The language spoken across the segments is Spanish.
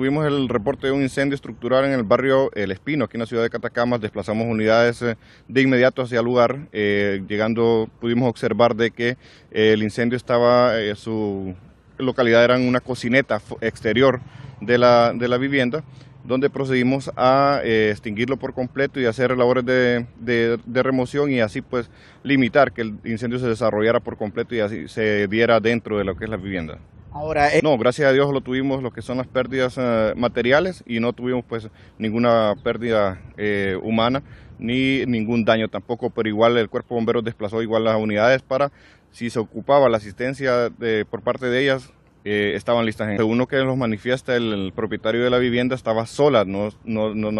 Tuvimos el reporte de un incendio estructural en el barrio El Espino, aquí en la ciudad de Catacamas. Desplazamos unidades eh, de inmediato hacia el lugar. Eh, llegando pudimos observar de que eh, el incendio estaba, su localidad era en una cocineta exterior de la, de la vivienda donde procedimos a extinguirlo por completo y hacer labores de, de, remoción y así pues limitar que el incendio se desarrollara por completo y así se diera dentro de lo que es la vivienda. Eh, no, gracias a Dios lo tuvimos lo que son las pérdidas eh, materiales y no tuvimos pues ninguna pérdida eh, humana ni ningún daño tampoco, pero igual el cuerpo bombero desplazó igual las unidades para si se ocupaba la asistencia por parte de ellas eh, estaban listas Según lo que los manifiesta, el, propietario de la vivienda estaba sola, no,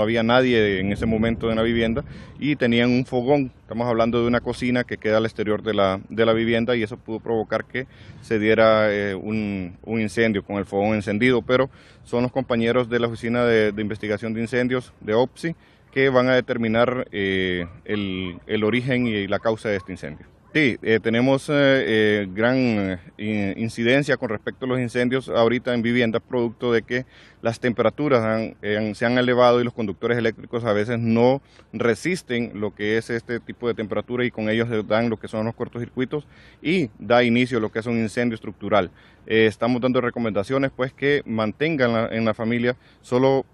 había nadie en ese momento en la vivienda y tenían un fogón, estamos hablando de una cocina que queda al exterior de la, vivienda y eso pudo provocar que se diera eh, un, incendio con el fogón encendido, pero son los compañeros de la Oficina de, Investigación de Incendios de OPSI que van a determinar eh, el origen y la causa de este incendio. Sí, eh, tenemos eh, eh, gran incidencia con respecto a los incendios ahorita en viviendas, producto de que las temperaturas se han elevado y los conductores eléctricos a veces no resisten lo que es este tipo de temperatura y con ellos dan lo que son los cortocircuitos y da inicio a lo que es un incendio estructural. estamos dando recomendaciones pues que mantengan en la familia solo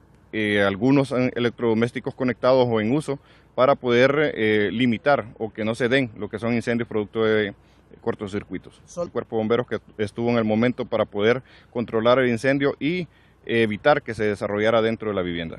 algunos electrodomésticos conectados o en uso para poder eh, limitar o que no se den lo que son incendios producto de cortocircuitos. El cuerpo de bomberos que estuvo en el momento para poder controlar el incendio y evitar que se desarrollara dentro de la vivienda.